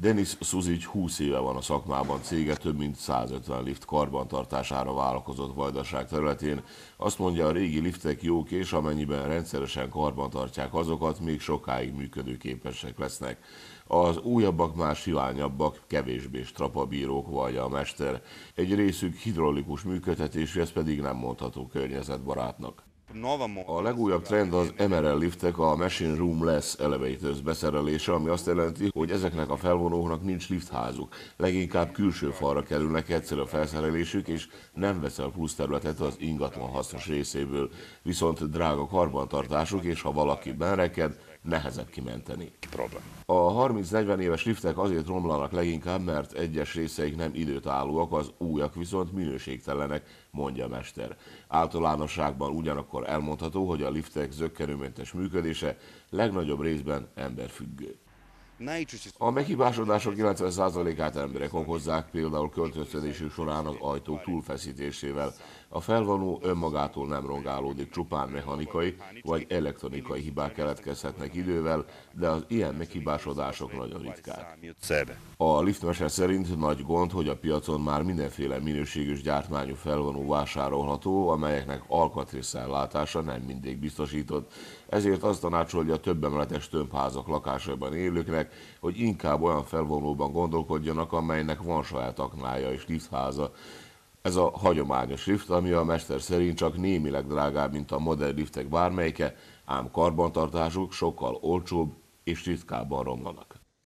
Denis Suzic 20 éve van a szakmában, cége több mint 150 lift karbantartására vállalkozott vajdaság területén. Azt mondja, a régi liftek jók, és amennyiben rendszeresen karbantartják azokat, még sokáig működőképesek lesznek. Az újabbak már siványabbak, kevésbé strapabírók vagy a mester. Egy részük hidraulikus működtetésű, ez pedig nem mondható környezetbarátnak. A legújabb trend az MRL liftek, a Machine Room Less Elevators beszerelése, ami azt jelenti, hogy ezeknek a felvonóknak nincs liftházuk. Leginkább külső falra kerülnek egyszer a felszerelésük, és nem veszel plusz területet az ingatlan hasznos részéből. Viszont drága karbantartásuk, és ha valaki benreked, nehezebb kimenteni. Problem. A 30-40 éves liftek azért romlanak leginkább, mert egyes részeik nem időtállóak, az újak viszont minőségtelenek, mondja a mester. Általánosságban ugyanakkor elmondható, hogy a liftek zöggenőmentes működése legnagyobb részben emberfüggő. A meghibásodások 90%-át emberek okozzák, például költöztetésük során az ajtók túlfeszítésével. A felvonó önmagától nem rongálódik, csupán mechanikai vagy elektronikai hibák keletkezhetnek idővel, de az ilyen meghibásodások nagyon ritkák. A liftmese szerint nagy gond, hogy a piacon már mindenféle minőséges gyártmányú felvonó vásárolható, amelyeknek alkatrészellátása nem mindig biztosított. Ezért azt tanácsolja több emeletes tömbházak lakásaiban élőknek, hogy inkább olyan felvonulóban gondolkodjanak, amelynek van saját aknája és liftháza. Ez a hagyományos lift, ami a mester szerint csak némileg drágább, mint a modern liftek bármelyike, ám karbantartásuk sokkal olcsóbb és ritkábban romlanak.